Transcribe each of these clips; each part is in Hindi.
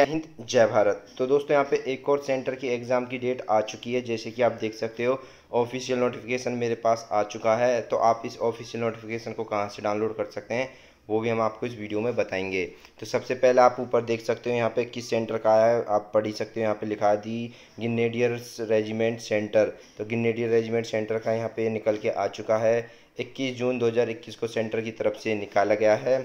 जय हिंद जय भारत तो दोस्तों यहाँ पे एक और सेंटर की एग्ज़ाम की डेट आ चुकी है जैसे कि आप देख सकते हो ऑफिशियल नोटिफिकेशन मेरे पास आ चुका है तो आप इस ऑफिशियल नोटिफिकेशन को कहाँ से डाउनलोड कर सकते हैं वो भी हम आपको इस वीडियो में बताएंगे तो सबसे पहले आप ऊपर देख सकते हो यहाँ पे किस सेंटर का आया है आप पढ़ ही सकते हो यहाँ पे लिखा दी गिनेडियर रेजिमेंट सेंटर तो गिनेडियर रेजिमेंट सेंटर का यहाँ पे निकल के आ चुका है 21 जून 2021 को सेंटर की तरफ से निकाला गया है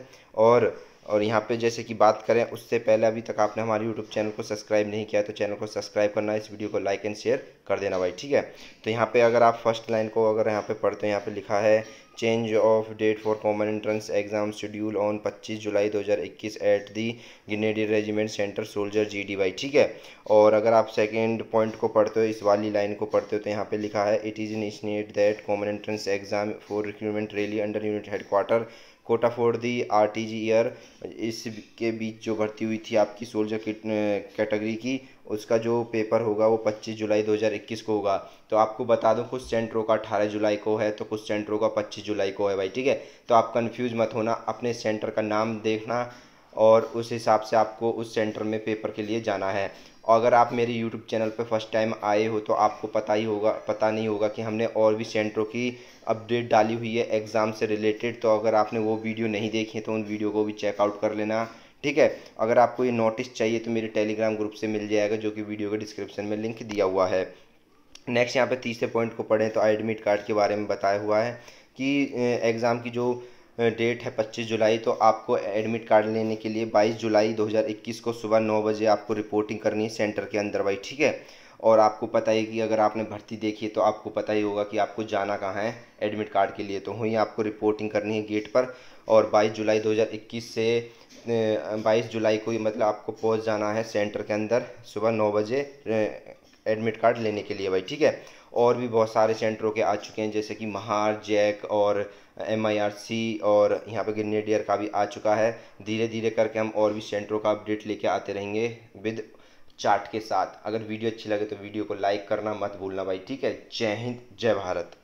और और यहाँ पे जैसे कि बात करें उससे पहले अभी तक आपने हमारे यूट्यूब चैनल को सब्सक्राइब नहीं किया तो चैनल को सब्सक्राइब करना इस वीडियो को लाइक एंड शेयर कर देना भाई ठीक है तो यहाँ पे अगर आप फर्स्ट लाइन को अगर यहाँ पे पढ़ते हैं यहाँ पे लिखा है change of date for common entrance exam schedule on 25 July 2021 at the Grenadier Regiment Centre soldier G D Y ठीक है और अगर आप सेकेंड पॉइंट को पढ़ते हो इस वाली लाइन को पढ़ते हो तो यहाँ पे लिखा है it is initiate that common entrance exam for recruitment rally under unit headquarter quota for the R T G year इसके बीच जो भर्ती हुई थी आपकी सोल्जर कैटेगरी की उसका जो पेपर होगा वो 25 जुलाई 2021 को होगा तो आपको बता दूं कुछ सेंटरों का 18 जुलाई को है तो कुछ सेंटरों का 25 जुलाई को है भाई ठीक है तो आप कंफ्यूज मत होना अपने सेंटर का नाम देखना और उस हिसाब से आपको उस सेंटर में पेपर के लिए जाना है और अगर आप मेरे यूट्यूब चैनल पर फर्स्ट टाइम आए हो तो आपको पता ही होगा पता नहीं होगा कि हमने और भी सेंटरों की अपडेट डाली हुई है एग्ज़ाम से रिलेटेड तो अगर आपने वो वीडियो नहीं देखी है तो उन वीडियो को भी चेकआउट कर लेना ठीक है अगर आपको ये नोटिस चाहिए तो मेरे टेलीग्राम ग्रुप से मिल जाएगा जो कि वीडियो के डिस्क्रिप्शन में लिंक दिया हुआ है नेक्स्ट यहाँ पे तीसरे पॉइंट को पढ़ें तो एडमिट कार्ड के बारे में बताया हुआ है कि एग्ज़ाम की जो डेट है 25 जुलाई तो आपको एडमिट कार्ड लेने के लिए 22 जुलाई 2021 को सुबह नौ बजे आपको रिपोर्टिंग करनी है सेंटर के अंदर भाई ठीक है और आपको पता ही कि अगर आपने भर्ती देखी है तो आपको पता ही होगा कि आपको जाना कहाँ है एडमिट कार्ड के लिए तो वहीं आपको रिपोर्टिंग करनी है गेट पर और 22 जुलाई 2021 से 22 जुलाई को मतलब आपको पहुँच जाना है सेंटर के अंदर सुबह नौ बजे एडमिट कार्ड लेने के लिए भाई ठीक है और भी बहुत सारे सेंटरों के आ चुके हैं जैसे कि महार जैक और एम आई आर सी और यहाँ पे ग्रेनेडियर का भी आ चुका है धीरे धीरे करके हम और भी सेंटरों का अपडेट लेके आते रहेंगे विद चार्ट के साथ अगर वीडियो अच्छी लगे तो वीडियो को लाइक करना मत भूलना भाई ठीक है जय हिंद जय भारत